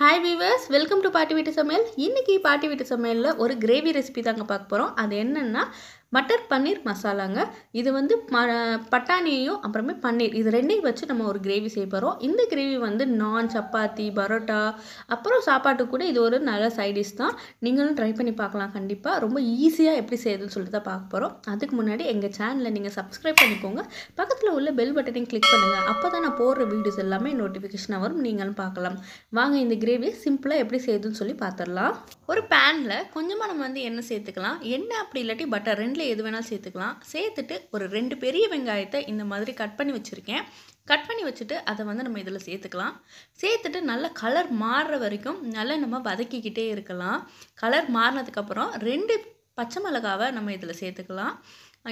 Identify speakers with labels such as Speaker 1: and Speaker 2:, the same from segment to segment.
Speaker 1: hi viewers welcome to பாட்டி வீட்டு சமையல் இன்றைக்கி பாட்டி வீட்டு சமையலில் ஒரு கிரேவி ரெசிபி தாங்க பார்க்க போகிறோம் அது என்னென்னா மட்டர் பன்னீர் மசாலாங்க இது வந்து ம பட்டாணியும் அப்புறமே பன்னீர் இது ரெண்டையும் வச்சு நம்ம ஒரு கிரேவி செய்ய போகிறோம் இந்த கிரேவி வந்து நான் சப்பாத்தி பரோட்டா அப்புறம் சாப்பாட்டு கூட இது ஒரு நல்ல சைடிஷ் தான் நீங்களும் ட்ரை பண்ணி பார்க்கலாம் கண்டிப்பாக ரொம்ப ஈஸியாக எப்படி செய்யுதுன்னு சொல்லிட்டு தான் பார்க்க போகிறோம் அதுக்கு முன்னாடி எங்கள் சேனலை நீங்கள் சப்ஸ்கிரைப் பண்ணிக்கோங்க பக்கத்தில் உள்ள பெல் பட்டனையும் கிளிக் பண்ணுங்கள் அப்போ தான் நான் போடுற வீடியோஸ் எல்லாமே நோட்டிஃபிகேஷனாக வரும் நீங்களும் பார்க்கலாம் வாங்க இந்த கிரேவியை சிம்பிளாக எப்படி செய்யுதுன்னு சொல்லி பார்த்துடலாம் ஒரு பேனில் கொஞ்சமாக நம்ம வந்து எண்ணெய் சேர்த்துக்கலாம் எண்ணெய் அப்படி இல்லாட்டி பட்டர் ரெண்டு நீங்கள் எது வேணாலும் சேர்த்துக்கலாம் சேர்த்துட்டு ஒரு ரெண்டு பெரிய வெங்காயத்தை இந்த மாதிரி கட் பண்ணி வச்சுருக்கேன் கட் பண்ணி வச்சுட்டு அதை வந்து நம்ம இதில் சேர்த்துக்கலாம் சேர்த்துட்டு நல்லா கலர் மாறுற வரைக்கும் நல்லா நம்ம வதக்கிக்கிட்டே இருக்கலாம் கலர் மாறினதுக்கப்புறம் ரெண்டு பச்சை மிளகாவை நம்ம இதில் சேர்த்துக்கலாம்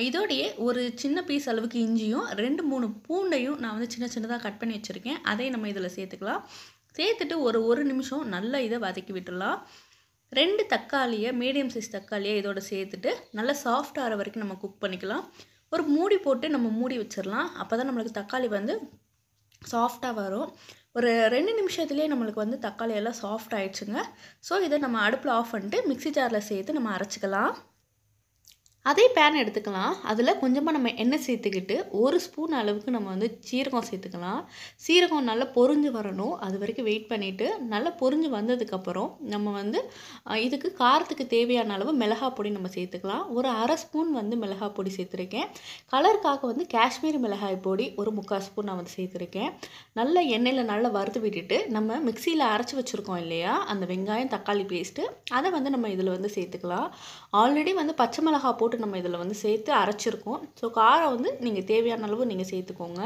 Speaker 1: இதோடையே ஒரு சின்ன பீஸ் அளவுக்கு இஞ்சியும் ரெண்டு மூணு பூண்டையும் நான் வந்து சின்ன சின்னதாக கட் பண்ணி வச்சுருக்கேன் அதையும் நம்ம இதில் சேர்த்துக்கலாம் சேர்த்துட்டு ஒரு ஒரு நிமிஷம் நல்லா இதை வதக்கி விட்டுடலாம் ரெண்டு தக்காளியை மீடியம் சைஸ் தக்காளியை இதோட சேர்த்துட்டு நல்லா சாஃப்ட் ஆகிற வரைக்கும் நம்ம குக் பண்ணிக்கலாம் ஒரு மூடி போட்டு நம்ம மூடி வச்சிடலாம் அப்போ தான் நம்மளுக்கு தக்காளி வந்து சாஃப்டாக வரும் ஒரு ரெண்டு நிமிஷத்துலேயே நம்மளுக்கு வந்து தக்காளி எல்லாம் சாஃப்ட் ஆகிடுச்சுங்க ஸோ இதை நம்ம அடுப்பில் ஆஃப் பண்ணிட்டு மிக்சி ஜாரில் சேர்த்து நம்ம அரைச்சிக்கலாம் அதே பேன் எடுத்துக்கலாம் அதில் கொஞ்சமாக நம்ம எண்ணெய் சேர்த்துக்கிட்டு ஒரு ஸ்பூன் அளவுக்கு நம்ம வந்து சீரகம் சேர்த்துக்கலாம் சீரகம் நல்லா பொறிஞ்சு வரணும் அது வரைக்கும் வெயிட் பண்ணிவிட்டு நல்லா பொறிஞ்சு வந்ததுக்கப்புறம் நம்ம வந்து இதுக்கு காரத்துக்கு தேவையான அளவு மிளகா பொடி நம்ம சேர்த்துக்கலாம் ஒரு அரை ஸ்பூன் வந்து மிளகா பொடி சேர்த்துருக்கேன் கலருக்காக வந்து காஷ்மீரி மிளகாய் பொடி ஒரு முக்கால் ஸ்பூன் நான் வந்து சேர்த்துருக்கேன் நல்லா எண்ணெயில் நல்லா வறுத்து விட்டுட்டு நம்ம மிக்சியில் அரைச்சி வச்சுருக்கோம் இல்லையா அந்த வெங்காயம் தக்காளி பேஸ்ட்டு அதை வந்து நம்ம இதில் வந்து சேர்த்துக்கலாம் ஆல்ரெடி வந்து பச்சை மிளகா போட்டு போட்டு நம்ம இதில் வந்து சேர்த்து அரைச்சிருக்கோம் ஸோ காரம் வந்து நீங்கள் தேவையான அளவு நீங்கள் சேர்த்துக்கோங்க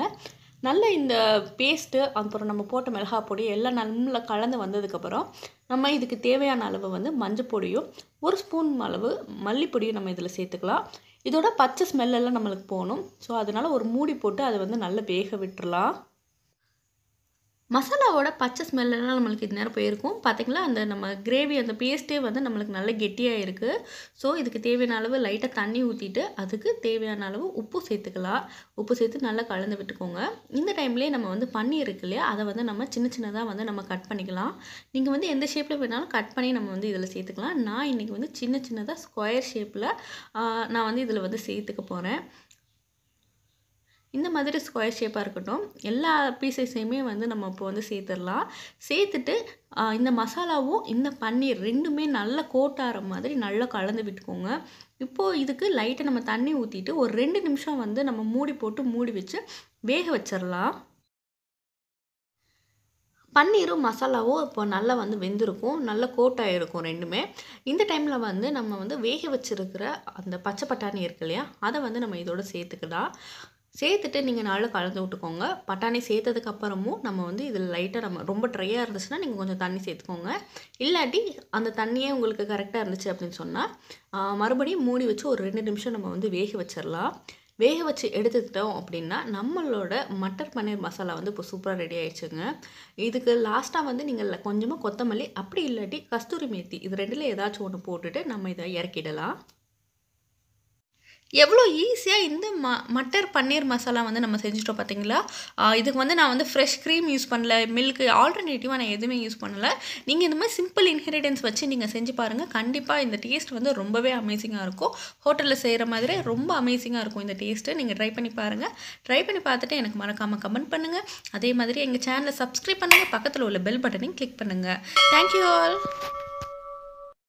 Speaker 1: நல்ல இந்த பேஸ்ட்டு அப்புறம் நம்ம போட்ட மிளகா பொடி எல்லாம் நல்லா கலந்து வந்ததுக்கப்புறம் நம்ம இதுக்கு தேவையான அளவு வந்து மஞ்சள் பொடியும் ஒரு ஸ்பூன் அளவு மல்லிப்பொடியும் நம்ம இதில் சேர்த்துக்கலாம் இதோட பச்சை ஸ்மெல்லெல்லாம் நம்மளுக்கு போகணும் ஸோ அதனால் ஒரு மூடி போட்டு அதை வந்து நல்லா வேக விட்டுறலாம் மசாலாவோட பச்சை ஸ்மெல்லாம் நம்மளுக்கு இது நேரம் போயிருக்கும் பார்த்திங்களா அந்த நம்ம கிரேவி அந்த பேஸ்ட்டே வந்து நம்மளுக்கு நல்ல கெட்டியாக இருக்குது ஸோ இதுக்கு தேவையான அளவு லைட்டாக தண்ணி ஊற்றிட்டு அதுக்கு தேவையான அளவு உப்பு சேர்த்துக்கலாம் உப்பு சேர்த்து நல்லா கலந்து விட்டுக்கோங்க இந்த டைம்லேயே நம்ம வந்து பன்னீர் இருக்கு இல்லையா அதை வந்து நம்ம சின்ன சின்னதாக வந்து நம்ம கட் பண்ணிக்கலாம் நீங்கள் வந்து எந்த ஷேப்பில் வேணாலும் கட் பண்ணி நம்ம வந்து இதில் சேர்த்துக்கலாம் நான் இன்றைக்கி வந்து சின்ன சின்னதாக ஸ்கொயர் ஷேப்பில் நான் வந்து இதில் வந்து சேர்த்துக்க போகிறேன் இந்த மாதிரி ஸ்கொயர் ஷேப்பாக இருக்கட்டும் எல்லா பீசஸையுமே வந்து நம்ம இப்போ வந்து சேர்த்துடலாம் சேர்த்துட்டு இந்த மசாலாவும் இந்த பன்னீர் ரெண்டுமே நல்ல கோட்டாகிற மாதிரி நல்லா கலந்து விட்டுக்கோங்க இப்போது இதுக்கு லைட்டாக நம்ம தண்ணி ஊற்றிட்டு ஒரு ரெண்டு நிமிஷம் வந்து நம்ம மூடி போட்டு மூடி வச்சு வேக வச்சிடலாம் பன்னீரும் மசாலாவும் இப்போ நல்லா வந்து வெந்திருக்கும் நல்லா கோட்டாக இருக்கும் ரெண்டுமே இந்த டைமில் வந்து நம்ம வந்து வேக வச்சுருக்கிற அந்த பச்சை பட்டாணி இருக்கு இல்லையா அதை வந்து நம்ம இதோட சேர்த்துக்கலாம் சேர்த்துட்டு நீங்கள் நல்லா கலந்து விட்டுக்கோங்க பட்டாணி சேர்த்ததுக்கப்புறமும் நம்ம வந்து இதில் லைட்டாக நம்ம ரொம்ப ட்ரையாக இருந்துச்சுன்னா நீங்கள் கொஞ்சம் தண்ணி சேர்த்துக்கோங்க இல்லாட்டி அந்த தண்ணியே உங்களுக்கு கரெக்டாக இருந்துச்சு அப்படின்னு சொன்னால் மறுபடியும் மூடி வச்சு ஒரு ரெண்டு நிமிஷம் நம்ம வந்து வேக வச்சிடலாம் வேக வச்சு எடுத்துக்கிட்டோம் அப்படின்னா நம்மளோட மட்டர் பன்னீர் மசாலா வந்து இப்போ சூப்பராக ரெடி ஆயிடுச்சுங்க இதுக்கு லாஸ்ட்டாக வந்து நீங்கள் கொஞ்சமாக கொத்தமல்லி அப்படி இல்லாட்டி கஸ்தூரி மேத்தி இது ரெண்டில் ஏதாச்சும் ஒன்று போட்டுட்டு நம்ம இதை இறக்கிடலாம் எவ்வளோ ஈஸியாக இந்த ம மட்டர் பன்னீர் மசாலா வந்து நம்ம செஞ்சுட்டோம் பார்த்தீங்களா இதுக்கு வந்து நான் வந்து ஃப்ரெஷ் க்ரீம் யூஸ் பண்ணல மில்க்கு ஆல்டர்னேட்டிவாக நான் எதுவுமே யூஸ் பண்ணலை நீங்கள் இந்த மாதிரி சிம்பிள் இன்க்ரீடியன்ஸ் வச்சு நீங்கள் செஞ்சு பாருங்கள் கண்டிப்பாக இந்த டேஸ்ட் வந்து ரொம்பவே அமேசிங்காக இருக்கும் ஹோட்டலில் செய்கிற மாதிரி ரொம்ப அமேசிங்காக இருக்கும் இந்த டேஸ்ட்டு நீங்கள் ட்ரை பண்ணி பாருங்கள் ட்ரை பண்ணி பார்த்துட்டு எனக்கு மறக்காமல் கமெண்ட் பண்ணுங்கள் அதே மாதிரி எங்கள் சேனலை சப்ஸ்கிரைப் பண்ணுங்கள் பக்கத்தில் உள்ள பெல் பட்டனையும் கிளிக் பண்ணுங்கள் தேங்க்யூ ஆல்